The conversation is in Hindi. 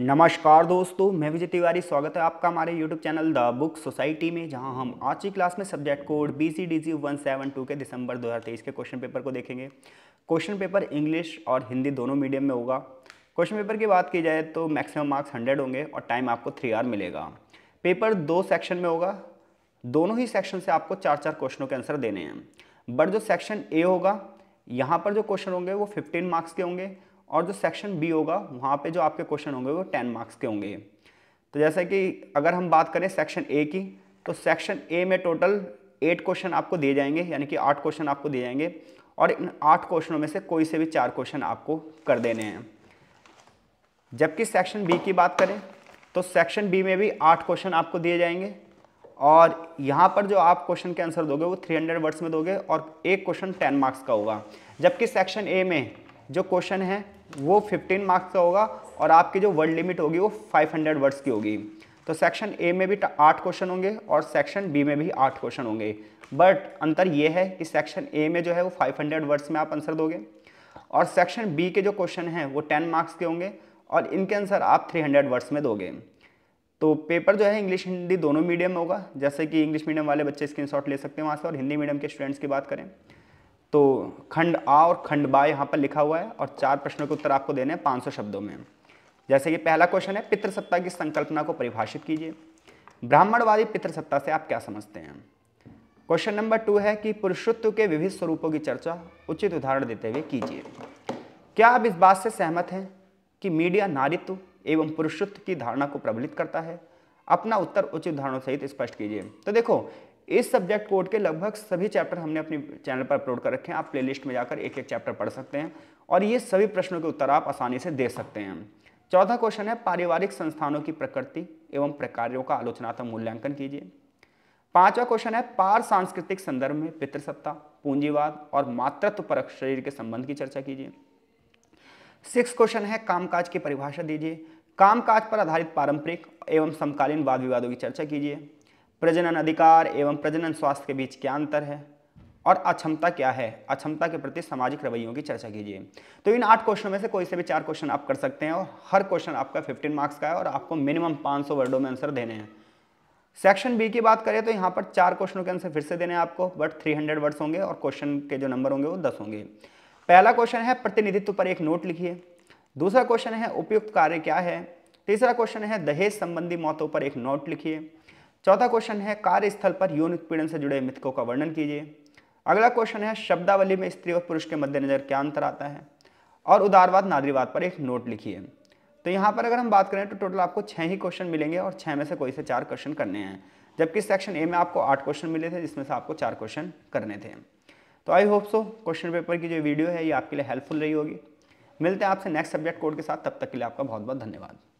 नमस्कार दोस्तों मैं विजय तिवारी स्वागत है आपका हमारे YouTube channel the book society में जहां हम आज की क्लास में subject code B C D G one seven two के दिसंबर 2023 के क्वेश्चन पेपर को देखेंगे क्वेश्चन पेपर इंग्लिश और हिंदी दोनों मीडियम में होगा क्वेश्चन पेपर की बात की जाए तो मैक्सिमम मार्क्स हंड्रेड होंगे और टाइम आपको थ्री आर मिलेगा पेपर दो सेक्शन में होगा दोनों ही सेक्शन से आपको चार चार क्वेश्चनों के आंसर देने हैं बट जो सेक्शन ए होगा यहाँ पर जो क्वेश्चन होंगे वो फिफ्टीन मार्क्स के होंगे और जो सेक्शन बी होगा वहाँ पे जो आपके क्वेश्चन होंगे वो टेन मार्क्स के होंगे तो जैसे कि अगर हम बात करें सेक्शन ए की तो सेक्शन ए में टोटल एट क्वेश्चन आपको दिए जाएंगे यानी कि आठ क्वेश्चन आपको दिए जाएंगे और इन आठ क्वेश्चनों में से कोई से भी चार क्वेश्चन आपको कर देने हैं जबकि सेक्शन बी की बात करें तो सेक्शन बी में भी आठ क्वेश्चन आपको दिए जाएंगे और यहाँ पर जो आप क्वेश्चन के आंसर दोगे वो 300 वर्ड्स में दोगे और एक क्वेश्चन 10 मार्क्स का होगा जबकि सेक्शन ए में जो क्वेश्चन है वो 15 मार्क्स का होगा और आपकी जो वर्ड लिमिट होगी वो 500 वर्ड्स की होगी तो सेक्शन ए में भी आठ क्वेश्चन होंगे और सेक्शन बी में भी आठ क्वेश्चन होंगे बट अंतर ये है कि सेक्शन ए में जो है वो 500 वर्ड्स में आप आंसर दोगे और सेक्शन बी के जो क्वेश्चन हैं वो टेन मार्क्स के होंगे और इनके आंसर आप हंड्रेड वर्ड्स में दोगे तो पेपर जो है इंग्लिश हिंदी दोनों मीडियम होगा जैसे कि इंग्लिश मीडियम वाले बच्चे स्क्रीन ले सकते हैं वहाँ से और हिंदी मीडियम के स्टूडेंट्स की बात करें तो खंड आ और खंड बा यहाँ पर लिखा हुआ है और चार प्रश्नों के उत्तर आपको देने हैं पाँच शब्दों में जैसे कि पहला क्वेश्चन है पितृसत्ता की संकल्पना को परिभाषित कीजिए ब्राह्मणवादी पितृसत्ता से आप क्या समझते हैं क्वेश्चन नंबर टू है कि पुरुषत्व के विभिन्न स्वरूपों की चर्चा उचित उदाहरण देते हुए कीजिए क्या आप इस बात से सहमत हैं कि मीडिया नारित्व एवं पुरुषत्व की धारणा को प्रबलित करता है अपना उत्तर उचित उदाहरणों सहित स्पष्ट कीजिए तो देखो इस सब्जेक्ट कोड के लगभग सभी चैप्टर हमने अपने चैनल पर अपलोड कर रखे हैं आप प्लेलिस्ट में जाकर एक एक चैप्टर पढ़ सकते हैं और ये सभी प्रश्नों के उत्तर आप आसानी से दे सकते हैं चौथा क्वेश्चन है पारिवारिक संस्थानों की प्रकृति एवं प्रकार्यों का आलोचनात्मक मूल्यांकन कीजिए पांचवा क्वेश्चन है पार सांस्कृतिक संदर्भ में पितृसत्ता पूंजीवाद और मातृत्व पर शरीर के संबंध की चर्चा कीजिए सिक्स क्वेश्चन है कामकाज की परिभाषा दीजिए कामकाज पर आधारित पारंपरिक एवं समकालीन वाद विवादों की चर्चा कीजिए प्रजनन अधिकार एवं प्रजनन स्वास्थ्य के बीच क्या अंतर है और अक्षमता क्या है अक्षमता के प्रति सामाजिक रवैयों की चर्चा कीजिए तो इन आठ क्वेश्चनों में से कोई से भी चार क्वेश्चन आप कर सकते हैं और हर क्वेश्चन आपका 15 मार्क्स का है और आपको मिनिमम 500 वर्डों में आंसर देने हैं सेक्शन बी की बात करें तो यहाँ पर चार क्वेश्चनों के आंसर फिर से देने हैं आपको बट हंड्रेड वर्ड्स होंगे और क्वेश्चन के जो नंबर होंगे वो दस होंगे पहला क्वेश्चन है प्रतिनिधित्व पर एक नोट लिखिए दूसरा क्वेश्चन है उपयुक्त कार्य क्या है तीसरा क्वेश्चन है दहेज संबंधी मौतों पर एक नोट लिखिए चौथा क्वेश्चन है कार्यस्थल पर यौन उत्पीड़न से जुड़े मिथकों का वर्णन कीजिए अगला क्वेश्चन है शब्दावली में स्त्री और पुरुष के मद्देनजर क्या अंतर आता है और उदारवाद नादरीवाद पर एक नोट लिखिए तो यहाँ पर अगर हम बात करें तो टोटल आपको छः ही क्वेश्चन मिलेंगे और छः में से कोई से चार क्वेश्चन करने हैं जबकि सेक्शन ए में आपको आठ क्वेश्चन मिले थे जिसमें से आपको चार क्वेश्चन करने थे तो I hope so question paper की जो वीडियो है ये आपके लिए हेल्पफुल रही होगी मिलते हैं आपसे नेक्स्ट सब्जेक्ट कोड के साथ तब तक के लिए आपका बहुत बहुत धन्यवाद